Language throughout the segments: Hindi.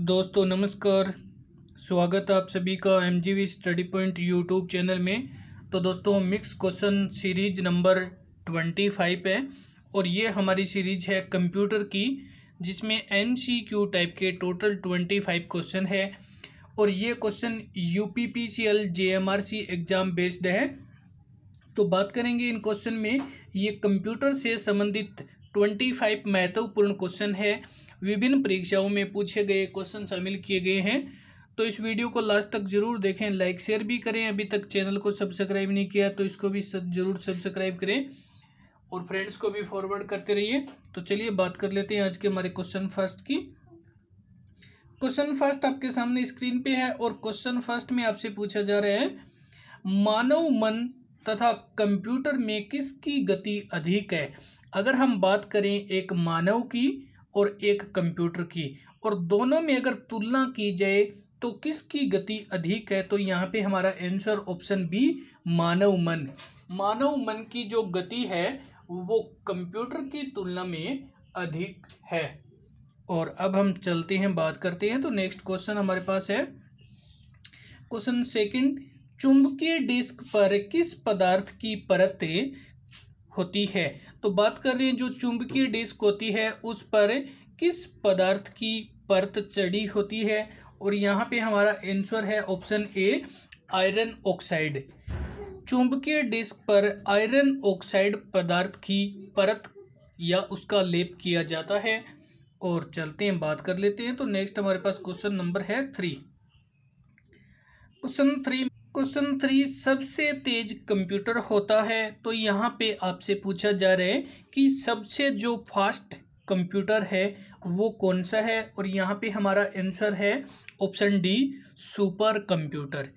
दोस्तों नमस्कार स्वागत है आप सभी का M G V study point YouTube channel में तो दोस्तों mix question series number twenty five है और ये हमारी सीरीज है कंप्यूटर की जिसमें एम सी क्यू टाइप के टोटल ट्वेंटी फाइव क्वेश्चन है और ये question U P P C L J M R C exam based है तो बात करेंगे इन क्वेश्चन में ये कंप्यूटर से संबंधित ट्वेंटी फाइव महत्वपूर्ण क्वेश्चन है विभिन्न परीक्षाओं में पूछे गए क्वेश्चन शामिल किए गए हैं तो इस वीडियो को लास्ट तक जरूर देखें लाइक शेयर भी करें अभी तक चैनल को सब्सक्राइब नहीं किया तो इसको भी जरूर सब्सक्राइब करें और फ्रेंड्स को भी फॉरवर्ड करते रहिए तो चलिए बात कर लेते हैं आज के हमारे क्वेश्चन फर्स्ट की क्वेश्चन फर्स्ट आपके सामने स्क्रीन पे है और क्वेश्चन फर्स्ट में आपसे पूछा जा रहा है मानव मन तथा कंप्यूटर में किसकी गति अधिक है अगर हम बात करें एक मानव की और एक कंप्यूटर की और दोनों में अगर तुलना की जाए तो किसकी गति अधिक है तो यहाँ पे हमारा आंसर ऑप्शन बी मानव मन मानव मन की जो गति है वो कंप्यूटर की तुलना में अधिक है और अब हम चलते हैं बात करते हैं तो नेक्स्ट क्वेश्चन हमारे पास है क्वेश्चन सेकंड चुंबकीय डिस्क पर किस पदार्थ की परतें होती है तो बात कर रहे हैं जो चुंबकीय डिस्क होती है उस पर किस पदार्थ की परत चढ़ी होती है और यहाँ पे हमारा आंसर है ऑप्शन ए आयरन ऑक्साइड चुंबकीय डिस्क पर आयरन ऑक्साइड पदार्थ की परत या उसका लेप किया जाता है और चलते हैं बात कर लेते हैं तो नेक्स्ट हमारे पास क्वेश्चन नंबर है three question three question three सबसे तेज कंप्यूटर होता है तो यहाँ पे आपसे पूछा जा रहा है कि सबसे जो फास्ट कंप्यूटर है वो कौन सा है और यहाँ पे हमारा आंसर है option D super computer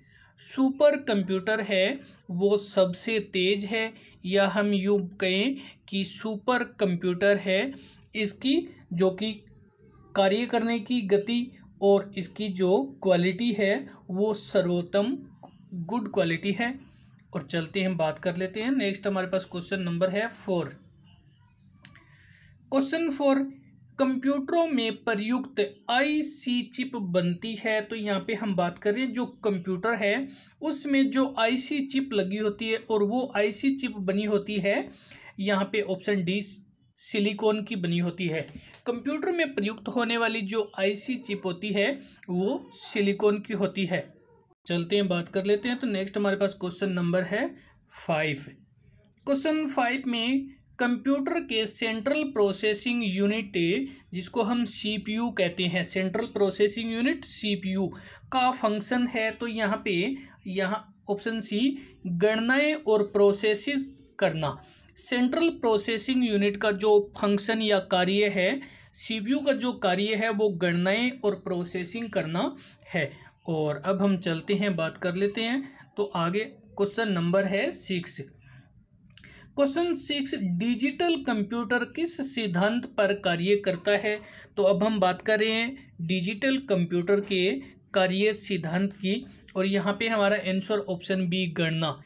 super computer है वो सबसे तेज है या हम यूँ कहें कि सुपर कंप्यूटर है इसकी जो कि कार्य करने की गति और इसकी जो क्वालिटी है वो सर्वोत्तम गुड क्वालिटी है और चलते हम बात कर लेते हैं नेक्स्ट हमारे पास क्वेश्चन नंबर है फोर क्वेश्चन फोर कंप्यूटरों में प्रयुक्त आईसी चिप बनती है तो यहाँ पे हम बात कर रहे हैं जो कंप्यूटर है उसमें जो आईसी चिप लगी होती है और वो आईसी चिप बनी होती है यहाँ पे ऑप्शन डी सिलिकॉन की बनी होती है कंप्यूटर में प्रयुक्त होने वाली जो आईसी चिप होती है वो सिलिकॉन की होती है चलते हैं बात कर लेते हैं तो नेक्स्ट हमारे पास क्वेश्चन नंबर है फाइव क्वेश्चन फाइव में कंप्यूटर के सेंट्रल प्रोसेसिंग यूनिट जिसको हम सीपीयू कहते हैं सेंट्रल प्रोसेसिंग यूनिट सीपीयू का फंक्शन है तो यहाँ पे यहाँ ऑप्शन सी गणनाएं और प्रोसेसिस करना सेंट्रल प्रोसेसिंग यूनिट का जो फंक्शन या कार्य है सीपीयू का जो कार्य है वो गणनाएं और प्रोसेसिंग करना है और अब हम चलते हैं बात कर लेते हैं तो आगे क्वेश्चन नंबर है six question six digital computer किस सिद्धांत पर कार्य करता है तो अब हम बात कर रहे हैं डिजिटल कंप्यूटर के कार्य सिद्धांत की और यहाँ पे हमारा आंसर ऑप्शन बी गणना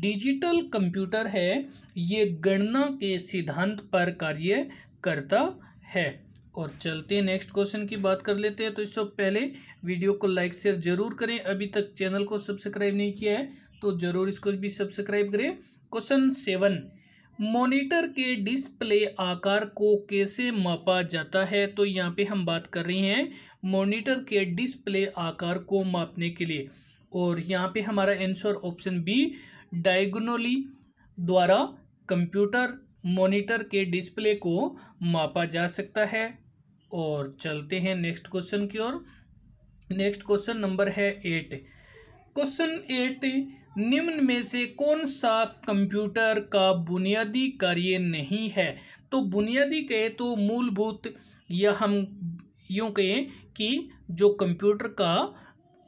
डिजिटल कंप्यूटर है ये गणना के सिद्धांत पर कार्य करता है और चलते हैं नेक्स्ट क्वेश्चन की बात कर लेते हैं तो इससे पहले वीडियो को लाइक शेयर जरूर करें अभी तक चैनल को सब्सक्राइब नहीं किया है तो जरूर इसको भी सब्सक्राइब करें क्वेश्चन सेवन मॉनिटर के डिस्प्ले आकार को कैसे मापा जाता है तो यहाँ पे हम बात कर रहे हैं मॉनिटर के डिस्प्ले आकार को मापने के लिए और यहाँ पे हमारा आंसर ऑप्शन बी डायगोनली द्वारा कंप्यूटर मॉनिटर के डिस्प्ले को मापा जा सकता है और चलते हैं नेक्स्ट क्वेश्चन की ओर नेक्स्ट क्वेश्चन नंबर है एट क्वेश्चन एट निम्न में से कौन सा कंप्यूटर का बुनियादी कार्य नहीं है तो बुनियादी कहे तो मूलभूत या हम यूँ कहें कि जो कंप्यूटर का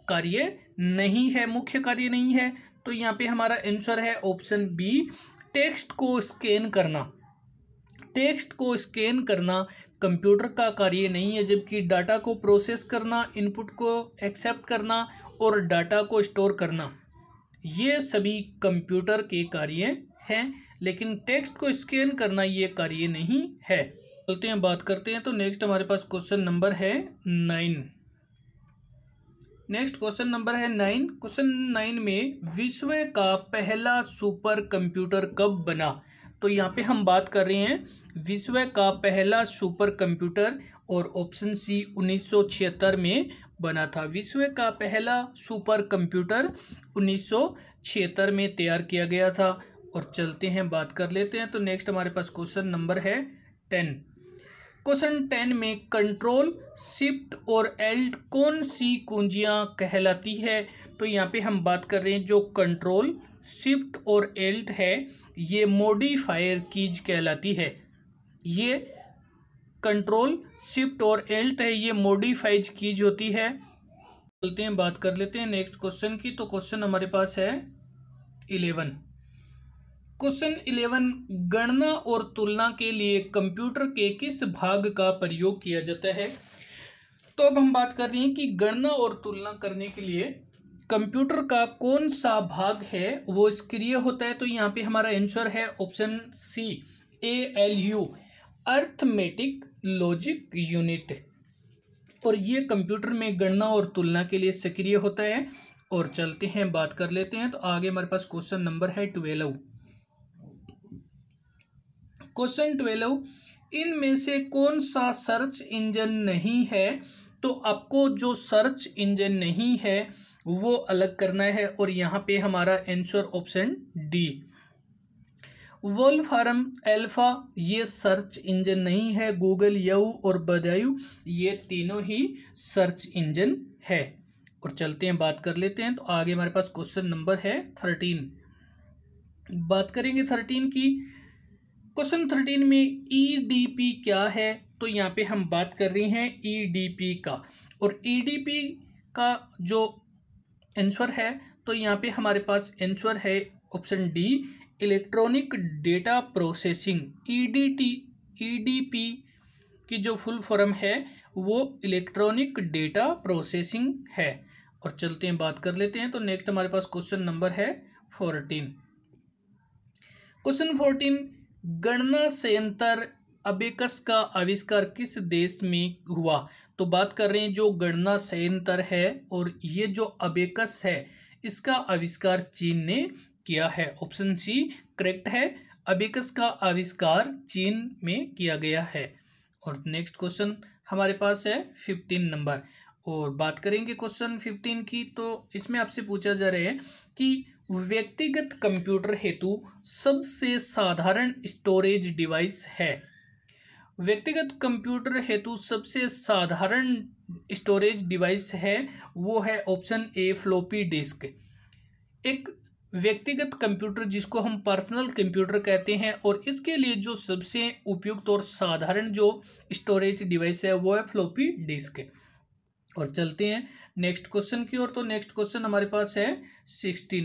कार्य नहीं है मुख्य कार्य नहीं है तो यहाँ पे हमारा आंसर है ऑप्शन बी टेक्स्ट को स्कैन करना टेक्स्ट को स्कैन करना कंप्यूटर का कार्य नहीं है जबकि डाटा को प्रोसेस करना इनपुट को एक्सेप्ट करना और डाटा को स्टोर करना ये सभी कंप्यूटर के कार्य हैं लेकिन टेक्स्ट को स्कैन करना ये कार्य नहीं है चलते हैं बात करते हैं तो नेक्स्ट हमारे पास क्वेश्चन नंबर है नाइन नेक्स्ट क्वेश्चन नंबर है नाइन क्वेश्चन नाइन में विश्व का पहला सुपर कंप्यूटर कब बना तो यहाँ पे हम बात कर रहे हैं विश्व का पहला सुपर कंप्यूटर और ऑप्शन सी 1976 में बना था विश्व का पहला सुपर कंप्यूटर 1976 में तैयार किया गया था और चलते हैं बात कर लेते हैं तो नेक्स्ट हमारे पास क्वेश्चन नंबर है टेन क्वेश्चन टेन में कंट्रोल शिफ्ट और एल्ट कौन सी कुंजियाँ कहलाती है तो यहाँ पे हम बात कर रहे हैं जो कंट्रोल शिफ्ट और एल्ट है ये मोडिफायर कीज कहलाती है ये कंट्रोल शिफ्ट और एल्ट है ये मोडिफाइज कीज होती है चलते हैं बात कर लेते हैं नेक्स्ट क्वेश्चन की तो क्वेश्चन हमारे पास है इलेवन क्वेश्चन इलेवन गणना और तुलना के लिए कंप्यूटर के किस भाग का प्रयोग किया जाता है तो अब हम बात कर रहे हैं कि गणना और तुलना करने के लिए कंप्यूटर का कौन सा भाग है वो सक्रिय होता है तो यहाँ पे हमारा आंसर है option C A L U arithmetic logic unit और ये कंप्यूटर में गणना और तुलना के लिए सक्रिय होता है और चलते हैं बात कर लेते हैं तो आगे हमारे पास क्वेश्चन नंबर है ट्वेल्व क्वेश्चन ट्वेल्व इनमें से कौन सा सर्च इंजन नहीं है तो आपको जो सर्च इंजन नहीं है वो अलग करना है और यहाँ पे हमारा answer option D Wolfram Alpha ये सर्च इंजन नहीं है गूगल यू और बदायू ये तीनों ही सर्च इंजन है और चलते हैं बात कर लेते हैं तो आगे हमारे पास क्वेश्चन नंबर है थर्टीन बात करेंगे थर्टीन की क्वेश्चन थर्टीन में ई e क्या है तो यहाँ पे हम बात कर रहे हैं ई e का और ईडीपी e का जो आंसर है तो यहाँ पे हमारे पास आंसर है option D electronic data processing E D की जो फुल फॉर्म है वो इलेक्ट्रॉनिक डेटा प्रोसेसिंग है और चलते हैं बात कर लेते हैं तो नेक्स्ट हमारे पास क्वेश्चन नंबर है फोर्टीन क्वेश्चन फोर्टीन गणना संयंत्र अबेकस का आविष्कार किस देश में हुआ तो बात कर रहे हैं जो गणना संयंत्र है और ये जो अबेकस है इसका आविष्कार चीन ने किया है ऑप्शन सी करेक्ट है अबेकस का आविष्कार चीन में किया गया है और नेक्स्ट क्वेश्चन हमारे पास है फिफ्टीन नंबर और बात करेंगे क्वेश्चन फिफ्टीन की तो इसमें आपसे पूछा जा रहा है कि व्यक्तिगत कंप्यूटर हेतु सबसे साधारण स्टोरेज डिवाइस है व्यक्तिगत कंप्यूटर हेतु सबसे साधारण स्टोरेज डिवाइस है वो है ऑप्शन ए फ्लोपी डिस्क एक व्यक्तिगत कंप्यूटर जिसको हम पर्सनल कंप्यूटर कहते हैं और इसके लिए जो सबसे उपयुक्त और साधारण जो स्टोरेज डिवाइस है वो है फ्लोपी डिस्क और चलते हैं नेक्स्ट क्वेश्चन की ओर तो नेक्स्ट क्वेश्चन हमारे पास है सिक्सटीन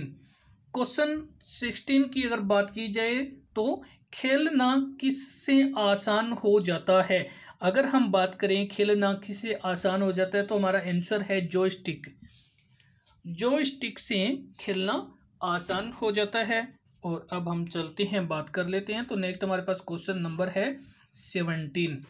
क्वेश्चन सिक्सटीन की अगर बात की जाए तो खेलना किससे आसान हो जाता है अगर हम बात करें खेलना किससे आसान हो जाता है तो हमारा आंसर है जॉयस्टिक जोस्टिक से खेलना आसान हो जाता है और अब हम चलते हैं बात कर लेते हैं तो नेक्स्ट हमारे पास क्वेश्चन नंबर है सेवनटीन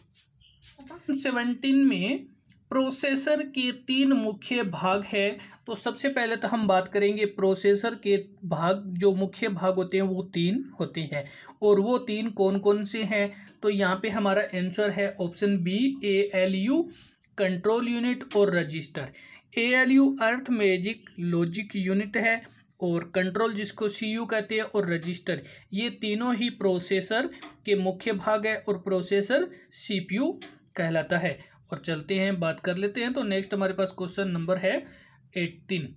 सेवनटीन में प्रोसेसर के तीन मुख्य भाग है तो सबसे पहले तो हम बात करेंगे प्रोसेसर के भाग जो मुख्य भाग होते हैं वो तीन होते हैं और वो तीन कौन कौन से हैं तो यहाँ पे हमारा आंसर है option B A L U control unit और register A L U arithmetic logic unit है और कंट्रोल जिसको सी यू कहते हैं और रजिस्टर ये तीनों ही प्रोसेसर के मुख्य भाग है और प्रोसेसर सी पी यू कहलाता है और चलते हैं बात कर लेते हैं तो नेक्स्ट हमारे पास क्वेश्चन नंबर है eighteen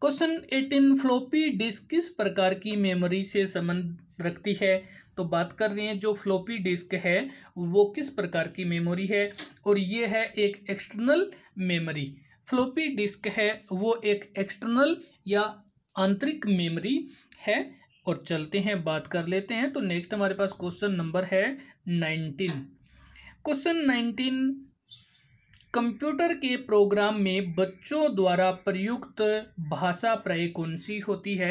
question eighteen floppy disk किस प्रकार की मेमोरी से संबंध रखती है तो बात कर रहे हैं जो फ्लोपी डिस्क है वो किस प्रकार की मेमोरी है और ये है एक एक्सटर्नल मेमोरी फ्लोपी डिस्क है वो एक एक्सटर्नल या आंतरिक मेमोरी है और चलते हैं बात कर लेते हैं तो नेक्स्ट हमारे पास क्वेश्चन नंबर है नाइनटीन क्वेश्चन नाइनटीन कंप्यूटर के प्रोग्राम में बच्चों द्वारा प्रयुक्त भाषा प्राय कौन सी होती है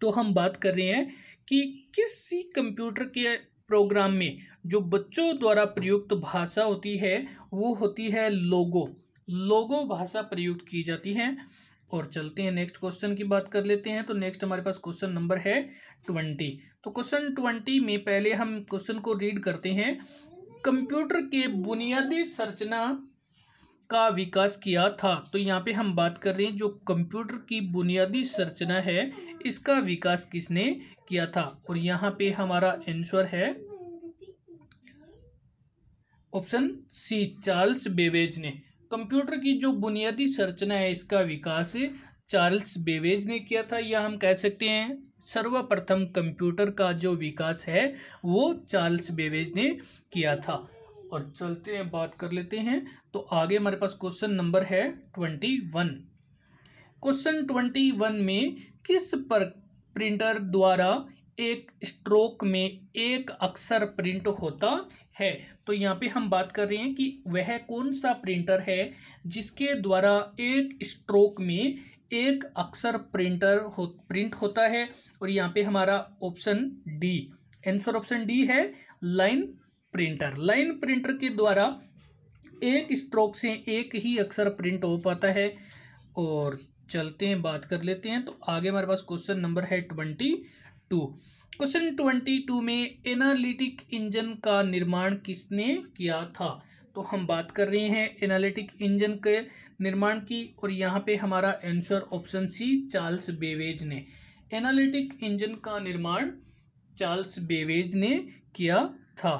तो हम बात कर रहे हैं कि किसी कंप्यूटर के प्रोग्राम में जो बच्चों द्वारा प्रयुक्त भाषा होती है वो होती है लोगो लोगो भाषा प्रयुक्त की जाती है और चलते हैं नेक्स्ट क्वेश्चन की बात कर लेते हैं तो नेक्स्ट हमारे पास क्वेश्चन नंबर है ट्वेंटी तो क्वेश्चन ट्वेंटी में पहले हम क्वेश्चन को रीड करते हैं कंप्यूटर के बुनियादी संरचना का विकास किया था तो यहाँ पे हम बात कर रहे हैं जो कंप्यूटर की बुनियादी संरचना है इसका विकास किसने किया था और यहाँ पे हमारा आंसर है ऑप्शन सी चार्ल्स बेवेज ने कंप्यूटर की जो बुनियादी संरचना है इसका विकास चार्ल्स बेवेज ने किया था या हम कह सकते हैं सर्वप्रथम कंप्यूटर का जो विकास है वो चार्ल्स बेवेज ने किया था और चलते हैं बात कर लेते हैं तो आगे हमारे पास क्वेश्चन नंबर है twenty one question twenty one में किस पर प्रिंटर द्वारा एक स्ट्रोक में एक अक्षर प्रिंट होता है तो यहाँ पे हम बात कर रहे हैं कि वह कौन सा प्रिंटर है जिसके द्वारा एक स्ट्रोक में एक अक्सर प्रिंटर हो प्रिंट होता है और यहाँ पे हमारा option D answer option D है लाइन प्रिंटर लाइन प्रिंटर के द्वारा एक स्ट्रोक से एक ही अक्सर प्रिंट हो पाता है और चलते हैं बात कर लेते हैं तो आगे हमारे पास क्वेश्चन नंबर है twenty two question twenty two में एनालिटिक इंजन का निर्माण किसने किया था तो हम बात कर रहे हैं एनालिटिक इंजन के निर्माण की और यहाँ पे हमारा answer option C Charles Babbage ने एनालिटिक इंजन का निर्माण चार्ल्स बेवेज ने किया था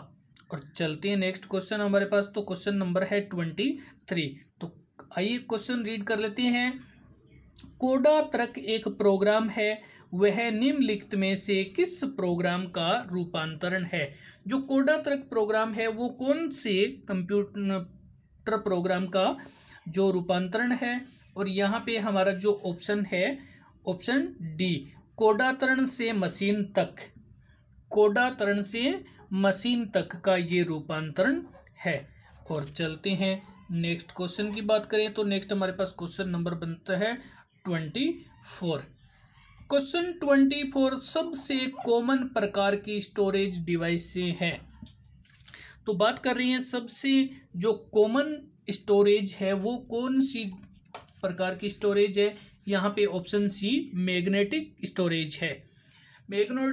और चलते हैं नेक्स्ट क्वेश्चन हमारे पास तो क्वेश्चन नंबर है ट्वेंटी थ्री तो आइए क्वेश्चन रीड कर लेते हैं कोडा तर्क एक प्रोग्राम है वह निम्नलिखित में से किस प्रोग्राम का रूपांतरण है जो कोडा तर्क प्रोग्राम है वो कौन से कंप्यूटर प्रोग्राम का जो रूपांतरण है और यहाँ पे हमारा जो ऑप्शन है ऑप्शन डी कोडातरण से मशीन तक कोडातरण से मशीन तक का ये रूपांतरण है और चलते हैं नेक्स्ट क्वेश्चन की बात करें तो नेक्स्ट हमारे पास क्वेश्चन नंबर बनता है twenty four question twenty four सबसे कॉमन प्रकार की स्टोरेज डिवाइसें हैं तो बात कर रही हैं सबसे जो कॉमन स्टोरेज है वो कौन सी प्रकार की स्टोरेज है यहाँ पे ऑप्शन सी मैग्नेटिक स्टोरेज है मैग्नो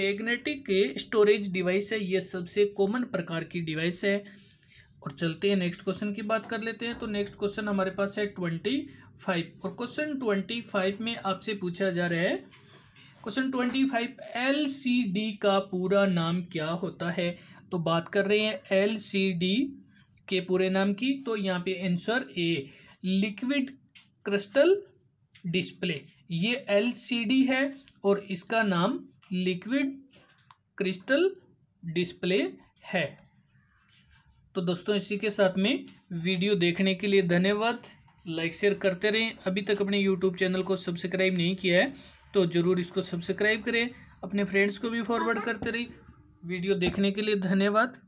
मैग्नेटिक स्टोरेज डिवाइस है ये सबसे कॉमन प्रकार की डिवाइस है और चलते हैं नेक्स्ट क्वेश्चन की बात कर लेते हैं तो नेक्स्ट क्वेश्चन हमारे पास है ट्वेंटी फाइव और क्वेश्चन ट्वेंटी फाइव में आपसे पूछा जा रहा है question twenty five L C D का पूरा नाम क्या होता है तो बात कर रहे हैं एल सी डी के पूरे नाम की तो यहाँ पे answer A liquid crystal display ये एल सी डी है और इसका नाम लिक्विड क्रिस्टल डिस्प्ले है तो दोस्तों इसी के साथ में वीडियो देखने के लिए धन्यवाद लाइक शेयर करते रहें अभी तक अपने यूट्यूब चैनल को सब्सक्राइब नहीं किया है तो ज़रूर इसको सब्सक्राइब करें अपने फ्रेंड्स को भी फॉरवर्ड करते रहिए वीडियो देखने के लिए धन्यवाद